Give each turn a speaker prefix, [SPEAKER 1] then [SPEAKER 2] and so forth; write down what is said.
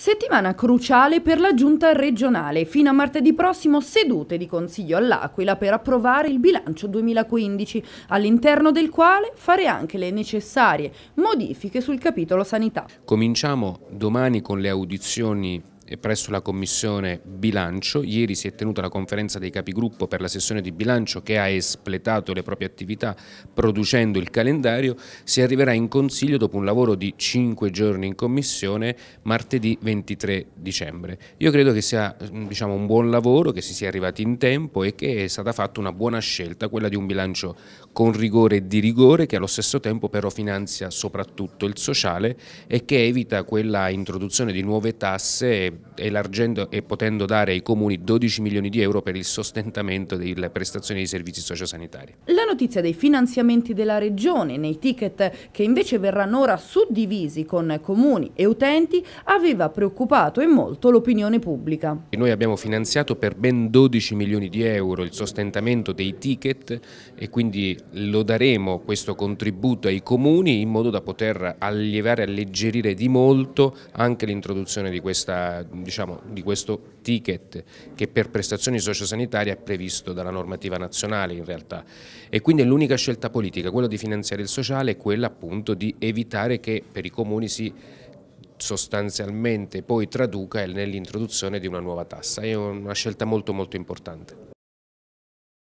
[SPEAKER 1] Settimana cruciale per la giunta regionale, fino a martedì prossimo sedute di Consiglio all'Aquila per approvare il bilancio 2015, all'interno del quale fare anche le necessarie modifiche sul capitolo sanità.
[SPEAKER 2] Cominciamo domani con le audizioni presso la Commissione Bilancio. Ieri si è tenuta la conferenza dei capigruppo per la sessione di bilancio che ha espletato le proprie attività producendo il calendario. Si arriverà in Consiglio dopo un lavoro di cinque giorni in Commissione martedì 23 dicembre. Io credo che sia diciamo, un buon lavoro, che si sia arrivati in tempo e che è stata fatta una buona scelta, quella di un bilancio con rigore e di rigore che allo stesso tempo però finanzia soprattutto il sociale e che evita quella introduzione di nuove tasse elargendo e potendo dare ai comuni 12 milioni di euro per il sostentamento delle prestazioni dei servizi sociosanitari.
[SPEAKER 1] La notizia dei finanziamenti della Regione nei ticket che invece verranno ora suddivisi con comuni e utenti aveva preoccupato e molto l'opinione pubblica.
[SPEAKER 2] E noi abbiamo finanziato per ben 12 milioni di euro il sostentamento dei ticket e quindi lo daremo questo contributo ai comuni in modo da poter allievare, e alleggerire di molto anche l'introduzione di questa diciamo, di questo ticket che per prestazioni sociosanitarie è previsto dalla normativa nazionale in realtà e quindi è l'unica scelta politica, quella di finanziare il sociale e quella appunto di evitare che per i comuni si sostanzialmente poi traduca nell'introduzione di una nuova tassa, è una scelta molto molto importante.